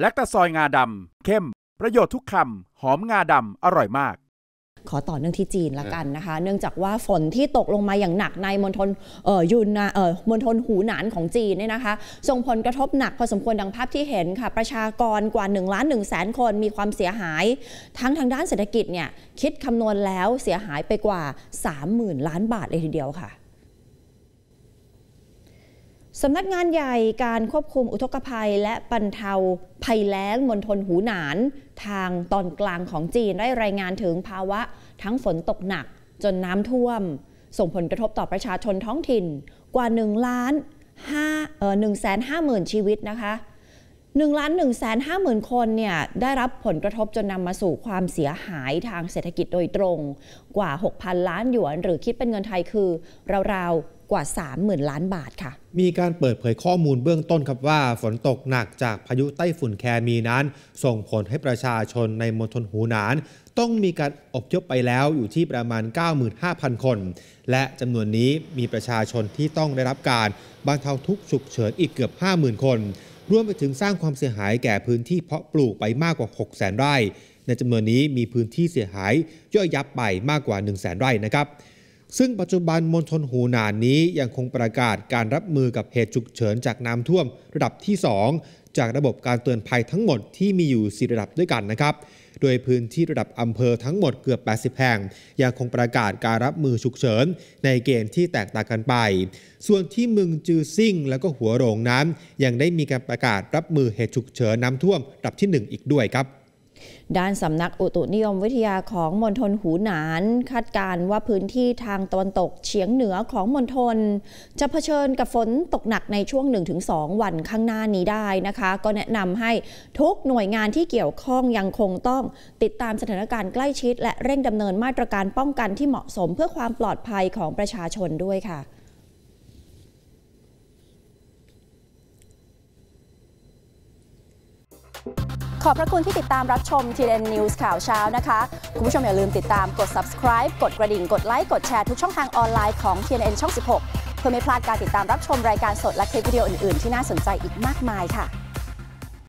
และตะซอยงาดำเข้ม ประโยชน์ทุกคำหอมงาดำอร่อยมาก ขอต่อเนื่องที่จีนละกันนะคะ เนื่องจากว่าฝนที่ตกลงมาอย่างหนักในมณฑลเอ่อยูนนาเอ่อมณฑลหูหนานของจีนเนี่ยนะคะ ส่งผลกระทบหนักพอสมควรดังภาพที่เห็นค่ะ ประชากรกว่า1ล้าน1แสนคนมีความเสียหาย ทั้งทางด้านเศรษฐกิจเนี่ย คิดคำนวณแล้วเสียหายไปกว่า 30,000 ล้านบาทเลยทีเดียวค่ะสำนักงานใหญ่การควบคุมอุทกภัย และบรรเทาภัยแล้งมณฑลหูหนาน ทางตอนกลางของจีนได้รายงานถึงภาวะทั้งฝนตกหนักจนน้ำท่วม ส่งผลกระทบต่อประชาชนท้องถิ่น กว่า1ล้าน5เอ่อ1 5 0 0 0 ชีวิตนะคะ1ล้าน1 5 0 0 0 0 คนเนี่ยได้รับผลกระทบจนนำมาสู่ความเสียหายทางเศรษฐกิจโดยตรงกว่า 6,000 ล้านหยวน หรือคิดเป็นเงินไทยคือราวๆกว่า 30,000 ล้านบาทค่ะ มีการเปิดเผยข้อมูลเบื้องต้นครับว่าฝนตกหนักจากพายุไต้ฝุ่นแคมีนั้น ส่งผลให้ประชาชนในมณฑลหูหนาน ต้องมีการอบยบไปแล้วอยู่ที่ประมาณ 95,000 คน และจำนวนนี้มีประชาชนที่ต้องได้รับการบรรเทาทุกฉุกเฉินอีกเกือบ 50,000 คน รวมไปถึงสร้างความเสียหายแก่พื้นที่เพาะปลูกไปมากกว่า6 0 0 0 0 0ไร่ในจำนวนนี้มีพื้นที่เสียหายย่อยยับไปมากกว่า 1 0 0 0 0 0ไร่นะครับซึ่งปัจจุบันมณฑลหูหนานนี้ยังคงประกาศการรับมือกับเหตุฉุกเฉินจากน้ำท่วม ระดับที่ 2 จากระบบการเตือนภัยทั้งหมดที่มีอยู่4ระดับด้วยกันนะครับ โดยพื้นที่ระดับอำเภอทั้งหมดเกือบ 80 แห่ง ยังคงประกาศการรับมือฉุกเฉินในเกณฑ์ที่แตกต่างกันไป ส่วนที่มึงจือซิ่ง แล้วก็หัวโรงนั้นยังได้มีการประกาศรับมือเหตุฉุกเฉินน้ำท่วมระดับที่ 1 อีกด้วยครับด้านสำนักอุตุนิยมวิทยาของมณฑลหูหนานคาดการว่าพื้นที่ทางตะวันตกเฉียงเหนือของมณฑลจะเผชิญกับฝนตกหนักในช่วง 1-2 วันข้างหน้านี้ได้นะคะ ก็แนะนำให้ทุกหน่วยงานที่เกี่ยวข้องยังคงต้องติดตามสถานการณ์ใกล้ชิด และเร่งดำเนินมาตรการป้องกันที่เหมาะสมเพื่อความปลอดภัยของประชาชนด้วยค่ะขอบพระคุณที่ติดตามรับชมทีเดดนิวส์ข่าวเช้านะคะ คุณผู้ชมอย่าลืมติดตามกด subscribe กดกระดิ่งกดไลค์กดแชร์ทุกช่องทางออนไลน์ของ TNN ช่อง 16 เพื่อไม่พลาดการติดตามรับชมรายการสดและคลิปวิดีโออื่น ๆ ที่น่าสนใจอีกมากมายค่ะ